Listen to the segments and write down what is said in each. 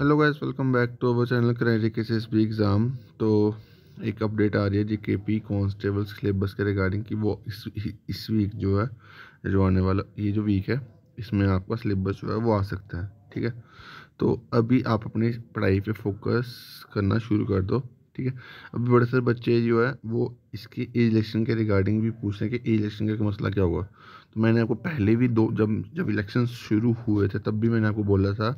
hello guys welcome back to our channel Karachi के S B exam तो एक update आ रही है G K P constable syllabus के रिगार्डिंग कि वो इस इस वीक जो है जो आने वाला ये जो वीक है इसमें आपका सिलेबस जो है वो आ सकता है ठीक है तो अभी आप अपनी पढ़ाई पे फोकस करना शुरू कर दो ठीक है अभी बड़े सारे बच्चे जो है वो इसकी इलेक्शन के रिगार्डिंग भी पूछ रहे हैं कि इलेक्शन का मसला क्या होगा तो मैंने आपको पहले भी दो जब जब इलेक्शन शुरू हुए थे तब भी मैंने आपको बोला था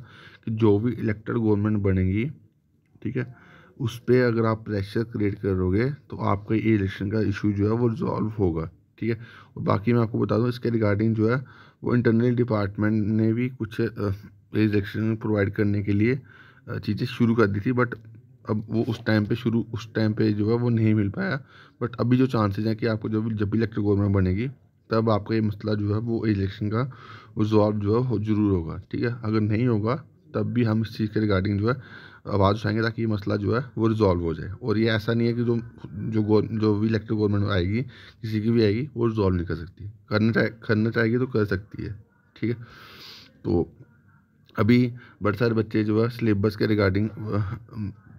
कि जो भी इलेक्टेड गवर्नमेंट बनेगी ठीक है उस पर अगर आप प्रेशर क्रिएट करोगे तो आपका ये इलेक्शन का इशू जो है वो रिजॉल्व होगा ठीक है और बाकी मैं आपको बता दूँ इसके रिगार्डिंग जो है वो इंटरनल डिपार्टमेंट ने भी कुछ इलेक्शन प्रोवाइड करने के लिए चीज़ें शुरू कर दी थी बट अब वो उस टाइम पे शुरू उस टाइम पे जो है वो नहीं मिल पाया बट अभी जो चांसेस हैं कि आपको जब जब भी इलेक्टेड गवर्नमेंट बनेगी तब आपका ये मसला जो है वो इलेक्शन का वो जवाब जो है हो जरूर होगा ठीक है अगर नहीं होगा तब भी हम इस चीज़ के रिगार्डिंग जो है आवाज़ उठाएंगे ताकि ये मसला जो है वो रिजॉल्व हो जाए और ये ऐसा नहीं है कि जो जो जो भी इलेक्टेड गवर्नमेंट आएगी किसी की भी आएगी वो रिजॉल्व नहीं कर सकती करना चाहे करना चाहेगी तो कर सकती है ठीक है तो अभी बड़े सारे बच्चे जो है सिलेबस के रिगार्डिंग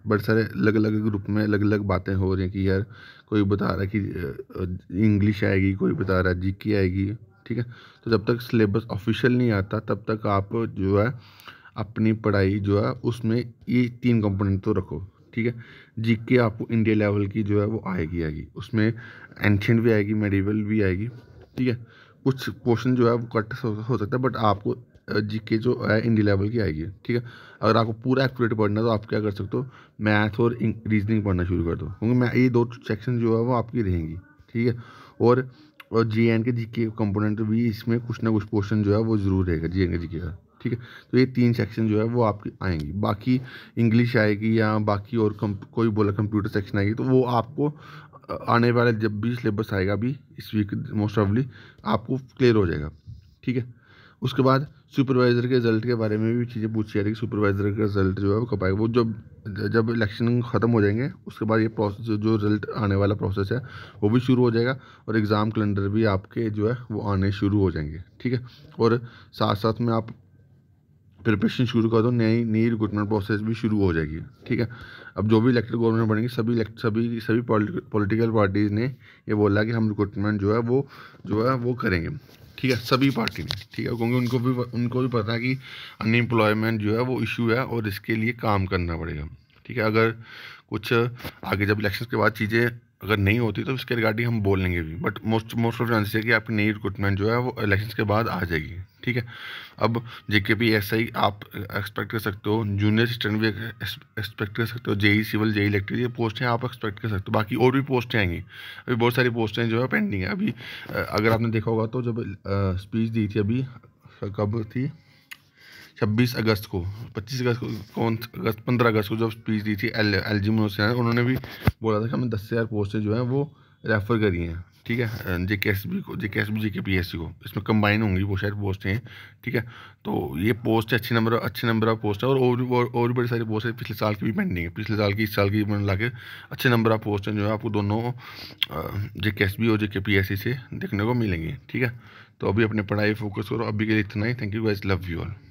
बड़े सारे अलग अलग ग्रुप में अलग अलग बातें हो रही हैं कि यार कोई बता रहा है कि इंग्लिश आएगी कोई बता रहा है जी की आएगी ठीक है तो जब तक सिलेबस ऑफिशियल नहीं आता तब तक आप जो है अपनी पढ़ाई जो है उसमें ये तीन कंपोनेंट तो रखो ठीक है जी के आपको इंडिया लेवल की जो है वो आएगी आएगी उसमें एंशेंट भी आएगी मेडिवल भी आएगी ठीक है कुछ पोर्शन जो है वो कट हो सकता है बट आपको जी के जो है इंडी लेवल की आएगी ठीक है अगर आपको पूरा एक्यूरेट पढ़ना है तो आप क्या कर सकते हो मैथ और रीजनिंग पढ़ना शुरू कर दो क्योंकि मैं ये दो सेक्शन जो है वो आपकी रहेंगी ठीक है और और जी एन के जी के कंपोनेंट भी इसमें कुछ ना कुछ पोर्शन जो है वो ज़रूर रहेगा जे एन के जी के का ठीक है तो ये तीन सेक्शन जो है वो आपकी आएंगी बाकी इंग्लिश आएगी या बाकी और कम, कोई बोला कंप्यूटर सेक्शन आएगी तो वो आपको आने वाले जब भी सिलेबस आएगा अभी इस वीक मोस्ट ऑफली आपको क्लियर हो जाएगा ठीक है उसके बाद सुपरवाइज़र के रिजल्ट के बारे में भी चीज़ें पूछी जा रही है सुपरवाइज़र का रिजल्ट जो है वो कब आएगा वो जब जब इलेक्शन ख़त्म हो जाएंगे उसके बाद ये प्रोसेस जो रिजल्ट आने वाला प्रोसेस है वो भी शुरू हो जाएगा और एग्ज़ाम कैलेंडर भी आपके जो है वो आने शुरू हो जाएंगे ठीक है और साथ साथ में आप प्रिपरेशन शुरू कर दो नई नई रिक्रूटमेंट प्रोसेस भी शुरू हो जाएगी ठीक है अब जो भी इलेक्टेड गवर्नमेंट बनेगी सभी इलेक्ट सभी सभी पॉलिटिकल पार्टीज़ ने ये बोला कि हम रिक्रूटमेंट जो है वो जो है वो करेंगे ठीक है सभी पार्टी ने ठीक है क्योंकि उनको भी उनको भी पता है कि अनएम्प्लॉयमेंट जो है वो इशू है और इसके लिए काम करना पड़ेगा ठीक है अगर कुछ आगे जब इलेक्शन के बाद चीज़ें अगर नहीं होती तो इसके रिगार्डिंग हम बोलेंगे भी but most most of chances है कि आपकी नई रिक्रूटमेंट जो है वो इलेक्शन के बाद आ जाएगी ठीक है अब जेके पी एस आई आप एक्सपेक्ट कर सकते हो जूनियर असिस्टेंट भी एक्सपेक्ट कर सकते हो जेई सिविल जेई इलेक्ट्रिक ये पोस्ट हैं आप एक्सपेक्ट कर सकते हो बाकी और भी पोस्टें आएंगी अभी बहुत सारी पोस्टें जो है पेंडिंग है अभी अगर आपने देखा होगा तो जब स्पीच दी थी अभी कब थी छब्बीस अगस्त को पच्चीस अगस्त को कौन अगस्त पंद्रह अगस्त को जब स्पीच दी थी L L G Manoj Sinha उन्होंने भी बोला था कि हमें दस हज़ार पोस्टें जो हैं वो रेफ़र करी हैं ठीक है जे के एस बी को जे के एस बी जे के पी एस सी को इसमें कंबाइन होंगी वो शायद पोस्टें हैं ठीक है तो ये पोस्ट अच्छे नंबर अच्छे नंबर ऑफ पोस्ट है और और और, भी बड़ी सारी पोस्ट है पिछले साल की भी पेंडिंग है पिछले साल की इस साल की मैंने ला के अच्छे नंबर ऑफ पोस्ट हैं जो है आपको दोनों जे के एस बी और जे के पी एस सी से देखने को मिलेंगे ठीक है तो अभी अपने पढ़ाई फोकस करो अभी के लिए इतना ही thank you guys love you all